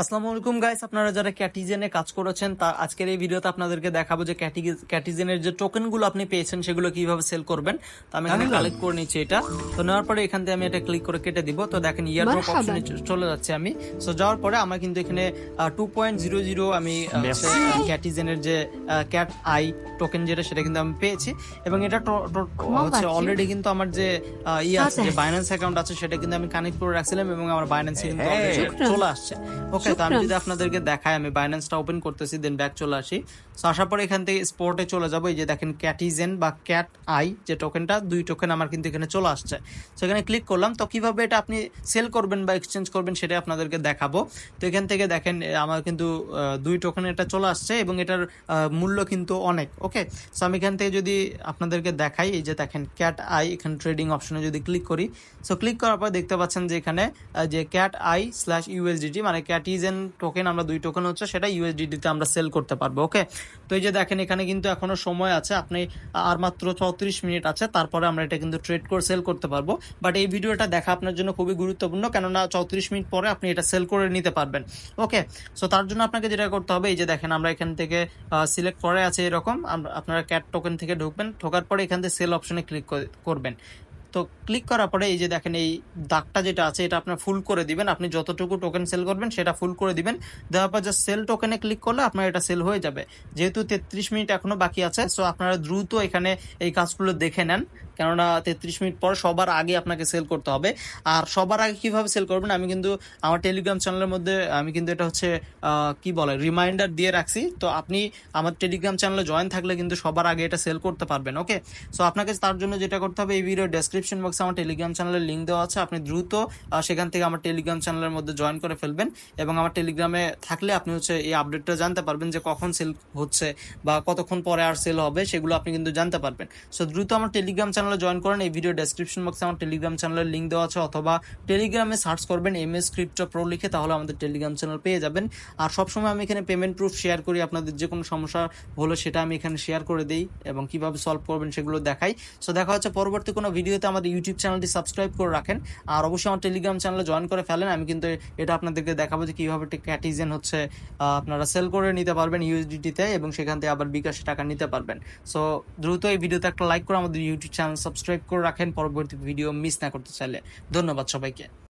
আসসালামু আলাইকুম গাইস আপনারা যারা ক্যাটিজেনে কাজ করেছেন তা আজকের এই ভিডিওতে আপনাদেরকে দেখাবো যে ক্যাটিজেনের যে টোকেনগুলো আপনি পেয়েছেন সেগুলো কিভাবে সেল করবেন তো আমি এখানে কালেক্ট করে নিচ্ছি এটা তো নেওয়ার পরে এখান থেকে আমি এটা ক্লিক করে কেটে দিব তো দেখেন ইয়ার ড্রপ অপশনে চলে যাচ্ছে আমি সো যাওয়ার পরে আমার কিন্তু এখানে 2.00 আমি ক্যাটিজেনের যে ক্যাট আই টোকেন যেটা সেটা কিন্তু আমি পেয়েছি এবং এটা হচ্ছে অলরেডি কিন্তু আমার যে ই ইয়ে আছে যে বাইন্যান্স অ্যাকাউন্ট আছে সেটা কিন্তু আমি কানেক্ট করে রাখছিলাম এবং আমার বাইন্যান্সে কিন্তু চলে আসছে ওকে তো আমি যদি আপনাদেরকে দেখাই আমি বাইন্যান্সটা ওপেন করতেছি দেন ব্যাক চলে আসি সো আসার এখান থেকে স্পোর্টে চলে যাবো এই যে দেখেন ক্যাটিজেন বা ক্যাট আই যে টোকেনটা দুই টোকেন আমার কিন্তু এখানে চলে আসছে সো এখানে ক্লিক করলাম তো কিভাবে এটা আপনি সেল করবেন বা এক্সচেঞ্জ করবেন আপনাদেরকে দেখাবো তো এখান থেকে দেখেন আমার কিন্তু দুই টোকেন এটা চলে আসছে এবং এটার মূল্য কিন্তু অনেক ওকে সো আমি এখান থেকে যদি আপনাদেরকে দেখাই এই যে দেখেন ক্যাট আই এখানে ট্রেডিং অপশনে যদি ক্লিক করি সো ক্লিক করার পর দেখতে পাচ্ছেন যে এখানে যে ক্যাট আই স্ল্যাশ ইউএসডিটি মানে ক্যাটি কিজেন টোকেন আমরা দুই টোকেন হচ্ছে সেটা ইউএসডিডিতে আমরা সেল করতে পারবো ওকে তো এই যে দেখেন এখানে কিন্তু এখনো সময় আছে আপনি আর মাত্র চৌত্রিশ মিনিট আছে তারপরে আমরা এটা কিন্তু ট্রেড করে সেল করতে পারবো বাট এই ভিডিওটা দেখা আপনার জন্য খুবই গুরুত্বপূর্ণ কেননা চৌত্রিশ মিনিট পরে আপনি এটা সেল করে নিতে পারবেন ওকে সো তার জন্য আপনাকে যেটা করতে হবে এই যে দেখেন আমরা এখান থেকে সিলেক্ট করে আছে এরকম আপনারা ক্যাট টোকেন থেকে ঢুকবেন ঢোকার পরে এখান থেকে সেল অপশনে ক্লিক করবেন তো ক্লিক করার পরে এই যে দেখেন এই দাগটা যেটা আছে এটা আপনার ফুল করে দিবেন আপনি যতটুকু টোকেন সেল করবেন সেটা ফুল করে দিবেন দেওয়ার পর জাস্ট সেল টোকেনে ক্লিক করলে আপনার এটা সেল হয়ে যাবে যেহেতু তেত্রিশ মিনিট এখনো বাকি আছে সো আপনারা দ্রুত এখানে এই কাজগুলো দেখে নেন কেননা তেত্রিশ মিনিট পর সবার আগে আপনাকে সেল করতে হবে আর সবার আগে কীভাবে সেল করবেন আমি কিন্তু আমার টেলিগ্রাম চ্যানেলের মধ্যে আমি কিন্তু এটা হচ্ছে কি বলে রিমাইন্ডার দিয়ে রাখছি তো আপনি আমার টেলিগ্রাম চ্যানেলে জয়েন থাকলে কিন্তু সবার আগে এটা সেল করতে পারবেন ওকে সো আপনাকে তার জন্য যেটা করতে হবে এই ভিডিও ডেসক্রিপশন বক্সে আমার টেলিগ্রাম চ্যানেলের লিঙ্ক দেওয়া আছে আপনি দ্রুত সেখান থেকে আমার টেলিগ্রাম চ্যানেলের মধ্যে জয়েন করে ফেলবেন এবং আমার টেলিগ্রামে থাকলে আপনি হচ্ছে এই আপডেটটা জানতে পারবেন যে কখন সেল হচ্ছে বা কতক্ষণ পরে আর সেল হবে সেগুলো আপনি কিন্তু জানতে পারবেন সো দ্রুত আমার টেলিগ্রাম চ্যানেল চ্যানেলে জয়েন করেন এই ভিডিও ডেসক্রিপশন বক্সে আমার টেলিগ্রাম চ্যানেলের লিঙ্ক দেওয়া আছে অথবা টেলিগ্রামে সার্চ করবেন এম এস ক্রিপ্টো প্রো লিখে তাহলে আমাদের টেলিগ্রাম চ্যানেল পেয়ে যাবেন আর সবসময় আমি এখানে পেমেন্ট প্রুফ শেয়ার করি আপনাদের যে কোনো সমস্যা হলে সেটা আমি এখানে শেয়ার করে দিই এবং কিভাবে সলভ করবেন সেগুলো দেখাই সো দেখা হচ্ছে পরবর্তী কোনো ভিডিওতে আমাদের ইউটিউব চ্যানেলটি সাবস্ক্রাইব করে রাখেন আর অবশ্যই আমার টেলিগ্রাম চ্যানেলে জয়েন করে ফেলেন আমি কিন্তু এটা আপনাদেরকে দেখাবো যে কীভাবে ক্যাটিজেন হচ্ছে আপনারা সেল করে নিতে পারবেন ইউএসডিটিতে এবং সেখান থেকে আবার বিকাশে টাকা নিতে পারবেন সো দ্রুত এই ভিডিওতে একটা লাইক করে আমাদের ইউটিউব চ্যানেল সাবস্ক্রাইব করে রাখেন পরবর্তী ভিডিও মিস না করতে চাইলে ধন্যবাদ সবাইকে